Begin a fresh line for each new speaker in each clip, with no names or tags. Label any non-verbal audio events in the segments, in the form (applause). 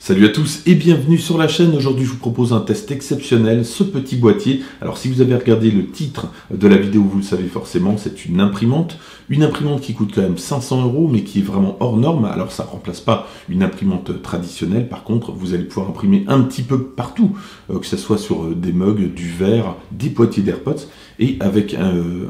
Salut à tous et bienvenue sur la chaîne. Aujourd'hui, je vous propose un test exceptionnel, ce petit boîtier. Alors, si vous avez regardé le titre de la vidéo, vous le savez forcément, c'est une imprimante. Une imprimante qui coûte quand même 500 euros, mais qui est vraiment hors norme. Alors, ça ne remplace pas une imprimante traditionnelle. Par contre, vous allez pouvoir imprimer un petit peu partout, euh, que ce soit sur euh, des mugs, du verre, des boîtiers d'AirPods. Et avec euh,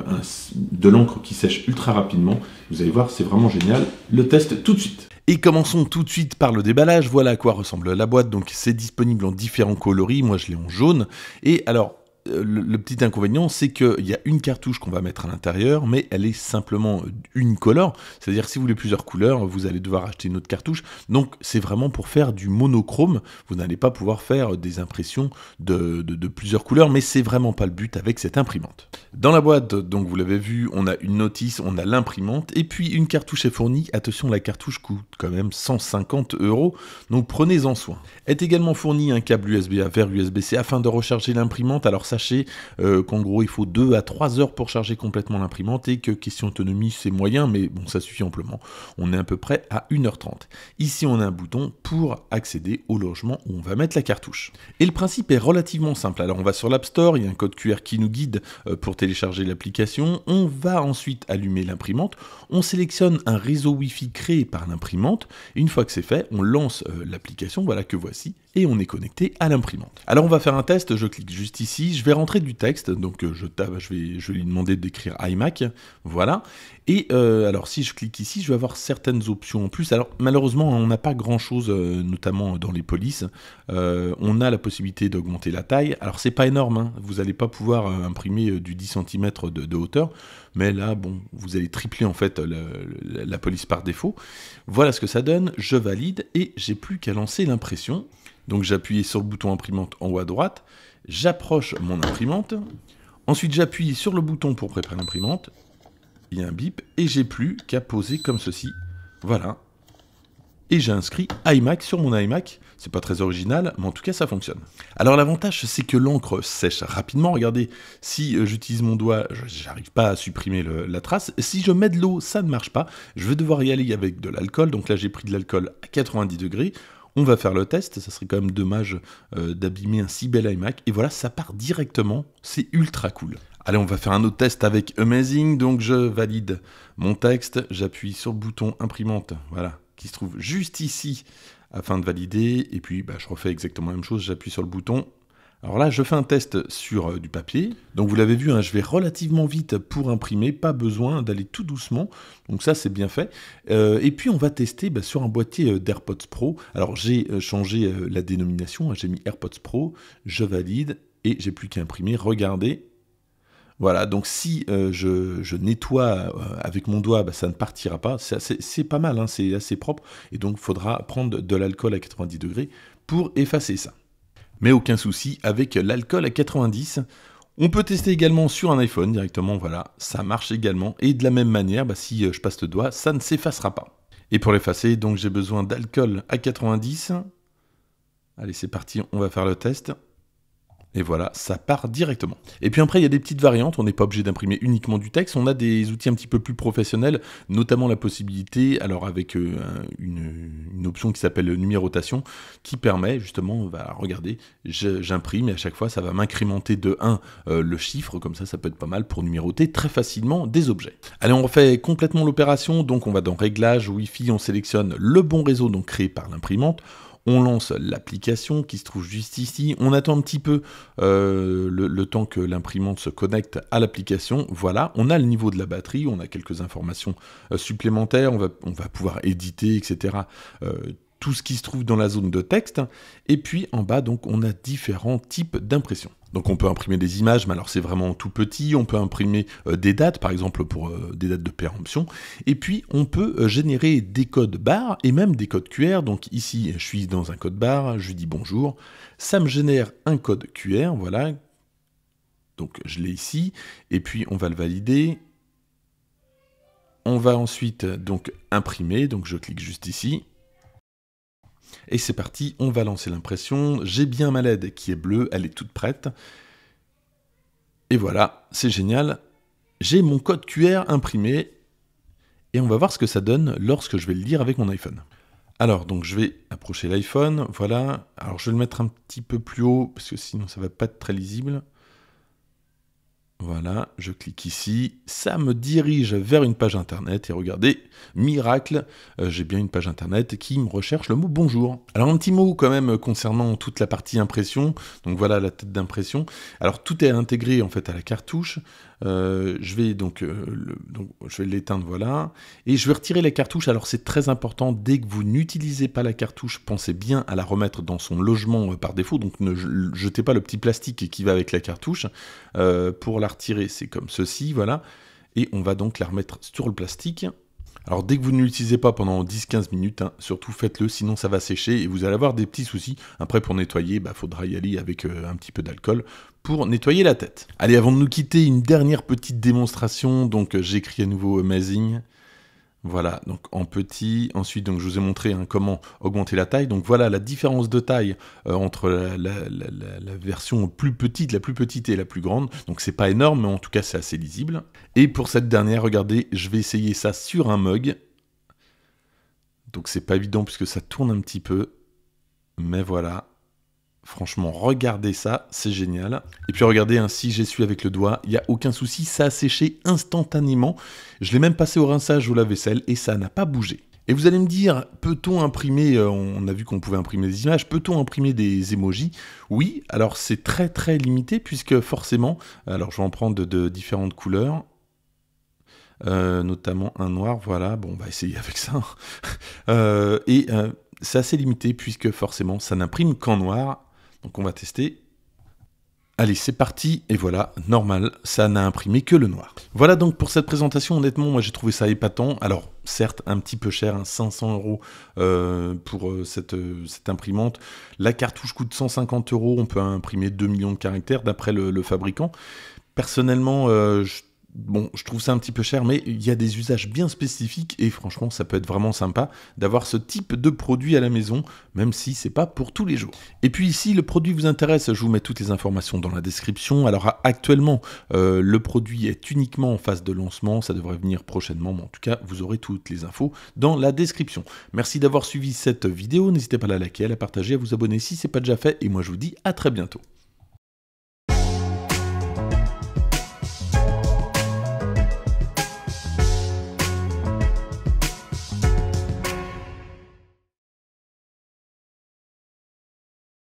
de l'encre qui sèche ultra rapidement, vous allez voir, c'est vraiment génial. Le test tout de suite. Et commençons tout de suite par le déballage. Voilà à quoi ressemble la boîte. Donc c'est disponible en différents coloris. Moi je l'ai en jaune. Et alors euh, le, petit inconvénient, c'est qu'il y a une cartouche qu'on va mettre à l'intérieur, mais elle est simplement une couleur, C'est-à-dire, si vous voulez plusieurs couleurs, vous allez devoir acheter une autre cartouche. Donc, c'est vraiment pour faire du monochrome. Vous n'allez pas pouvoir faire des impressions de, de plusieurs couleurs, mais c'est vraiment pas le but avec cette imprimante. Dans la boîte, donc vous l'avez vu, on a une notice, on a l'imprimante, et puis une cartouche est fournie. Attention, la cartouche coûte quand même 150 euros, donc prenez-en soin. Est également fourni un câble USB A vers USB-C afin de recharger l'imprimante. Alors, ça sachez euh, qu'en gros, il faut deux à trois heures pour charger complètement l'imprimante et que question autonomie, c'est moyen, mais bon, ça suffit amplement. On est à peu près à 1h30. Ici, on a un bouton pour accéder au logement où on va mettre la cartouche. Et le principe est relativement simple. Alors, on va sur l'App Store, il y a un code QR qui nous guide euh, pour télécharger l'application. On va ensuite allumer l'imprimante. On sélectionne un réseau Wi-Fi créé par l'imprimante. Une fois que c'est fait, on lance euh, l'application, voilà que voici, et on est connecté à l'imprimante. Alors, on va faire un test. Je clique juste ici. Je vais rentrer du texte, donc euh, je tape, je vais, je lui demander d'écrire iMac, voilà. Et euh, alors si je clique ici, je vais avoir certaines options en plus. Alors malheureusement, on n'a pas grand-chose, euh, notamment dans les polices. on a la possibilité d'augmenter la taille. Alors c'est pas énorme, hein. vous n'allez pas pouvoir imprimer du 10 cm de, hauteur, mais là, bon, vous allez tripler en fait la police par défaut. Voilà ce que ça donne, je valide et j'ai plus qu'à lancer l'impression. Donc j'appuie sur le bouton imprimante en haut à droite, j'approche mon imprimante, ensuite j'appuie sur le bouton pour préparer l'imprimante, il y a un bip, et j'ai plus qu'à poser comme ceci. Voilà. Et j'ai inscrit iMac sur mon iMac. C'est pas très original, mais en tout cas ça fonctionne. Alors l'avantage c'est que l'encre sèche rapidement. Regardez, si euh, j'utilise mon doigt, j'arrive pas à supprimer la trace. Si je mets de l'eau, ça ne marche pas. Je vais devoir y aller avec de l'alcool. Donc là j'ai pris de l'alcool à 90 degrés. On va faire le test, ça serait quand même dommage euh, d'abîmer un si bel iMac. Et voilà, ça part directement, c'est ultra cool. Allez, on va faire un autre test avec Amazing. Donc je valide mon texte, j'appuie sur le bouton imprimante, voilà, qui se trouve juste ici afin de valider. Et puis bah, je refais exactement la même chose, j'appuie sur le bouton, alors là, je fais un test sur euh, du papier. Donc vous l'avez vu, hein, je vais relativement vite pour imprimer, pas besoin d'aller tout doucement. Donc ça, c'est bien fait. Euh, et puis on va tester bah, sur un boîtier euh, d'AirPods Pro. Alors j'ai changé la dénomination, hein. j'ai mis AirPods Pro, je valide et j'ai plus qu'à imprimer. Regardez, voilà, donc si je, nettoie avec mon doigt, bah, ça ne partira pas. C'est pas mal, hein. c'est assez propre. Et donc, il faudra prendre de l'alcool à 90 degrés pour effacer ça mais aucun souci avec l'alcool à 90. On peut tester également sur un iPhone directement, voilà, ça marche également, et de la même manière, bah, si euh, je passe le doigt, ça ne s'effacera pas. Et pour l'effacer, donc j'ai besoin d'alcool à 90. Allez, c'est parti, on va faire le test. Et voilà, ça part directement. Et puis après, il y a des petites variantes, on n'est pas obligé d'imprimer uniquement du texte, on a des outils un petit peu plus professionnels, notamment la possibilité, alors avec euh, une, option qui s'appelle numérotation, qui permet justement, va bah, regarder, j'imprime et à chaque fois, ça va m'incrémenter de 1 euh, le chiffre, comme ça, ça peut être pas mal pour numéroter très facilement des objets. Allez, on refait complètement l'opération, donc on va dans Réglages, Wi-Fi, on sélectionne le bon réseau donc créé par l'imprimante, on lance l'application qui se trouve juste ici, on attend un petit peu euh, le, temps que l'imprimante se connecte à l'application, voilà, on a le niveau de la batterie, on a quelques informations euh, supplémentaires, on va, on va pouvoir éditer, etc tout ce qui se trouve dans la zone de texte. Et puis en bas, donc, on a différents types d'impressions. Donc on peut imprimer des images, mais alors c'est vraiment tout petit, on peut imprimer euh, des dates, par exemple pour euh, des dates de péremption, et puis on peut euh, générer des codes barres et même des codes QR. Donc ici je suis dans un code barre, je lui dis bonjour, ça me génère un code QR, voilà. Donc je l'ai ici, et puis on va le valider. On va ensuite donc imprimer, donc je clique juste ici, et c'est parti, on va lancer l'impression. J'ai bien ma LED qui est bleue, elle est toute prête. Et voilà, c'est génial. J'ai mon code QR imprimé et on va voir ce que ça donne lorsque je vais le lire avec mon iPhone. Alors, donc je vais approcher l'iPhone, voilà. Alors, je vais le mettre un petit peu plus haut parce que sinon ça va pas être très lisible. Voilà, je clique ici, ça me dirige vers une page internet et regardez, miracle, euh, j'ai bien une page internet qui me recherche le mot bonjour. Alors un petit mot quand même concernant toute la partie impression, donc voilà la tête d'impression. Alors tout est intégré en fait à la cartouche. Euh, je vais donc, euh, donc je vais l'éteindre voilà et je vais retirer la cartouche alors c'est très important dès que vous n'utilisez pas la cartouche pensez bien à la remettre dans son logement par défaut donc ne jetez pas le petit plastique qui va avec la cartouche pour la tirer c'est comme ceci, voilà. Et on va donc la remettre sur le plastique. Alors dès que vous ne l'utilisez pas pendant 10-15 minutes, hein, surtout faites-le, sinon ça va sécher et vous allez avoir des petits soucis. Après pour nettoyer, il bah, faudra y aller avec euh, un petit peu d'alcool pour nettoyer la tête. Allez, avant de nous quitter, une dernière petite démonstration. Donc euh, j'écris à nouveau Amazing. Euh, voilà, donc en petit. Ensuite, donc je vous ai montré hein, comment augmenter la taille. Donc voilà la différence de taille euh, entre la, version plus petite, la plus petite et la plus grande. Donc c'est pas énorme, mais en tout cas c'est assez lisible. Et pour cette dernière, regardez, je vais essayer ça sur un mug. Donc c'est pas évident puisque ça tourne un petit peu. Mais voilà, Franchement, regardez ça, c'est génial. Et puis regardez, ainsi hein, j'essuie avec le doigt, il n'y a aucun souci, ça a séché instantanément. Je l'ai même passé au rinçage ou la vaisselle et ça n'a pas bougé. Et vous allez me dire, peut-on imprimer, euh, on a vu qu'on pouvait imprimer des images, peut-on imprimer des emojis Oui, alors c'est très très limité puisque forcément, alors je vais en prendre de, différentes couleurs, euh, notamment un noir, voilà, bon on va essayer avec ça. (laughs) Euh, et c'est assez limité puisque forcément ça n'imprime qu'en noir donc on va tester. Allez, c'est parti, et voilà, normal, ça n'a imprimé que le noir. Voilà donc pour cette présentation, honnêtement, moi j'ai trouvé ça épatant. Alors, certes, un petit peu cher, 500 hein, euros euh, pour euh, cette, euh, cette, imprimante. La cartouche coûte 150 euros, on peut imprimer 2 millions de caractères d'après le, fabricant. Personnellement, je Bon, je trouve ça un petit peu cher, mais il y a des usages bien spécifiques et franchement, ça peut être vraiment sympa d'avoir ce type de produit à la maison, même si c'est pas pour tous les jours. Et puis, si le produit vous intéresse, je vous mets toutes les informations dans la description. Alors, actuellement, euh, le produit est uniquement en phase de lancement, ça devrait venir prochainement, mais en tout cas, vous aurez toutes les infos dans la description. Merci d'avoir suivi cette vidéo, n'hésitez pas à la liker, à la partager, à vous abonner si c'est pas déjà fait, et moi je vous dis à très bientôt.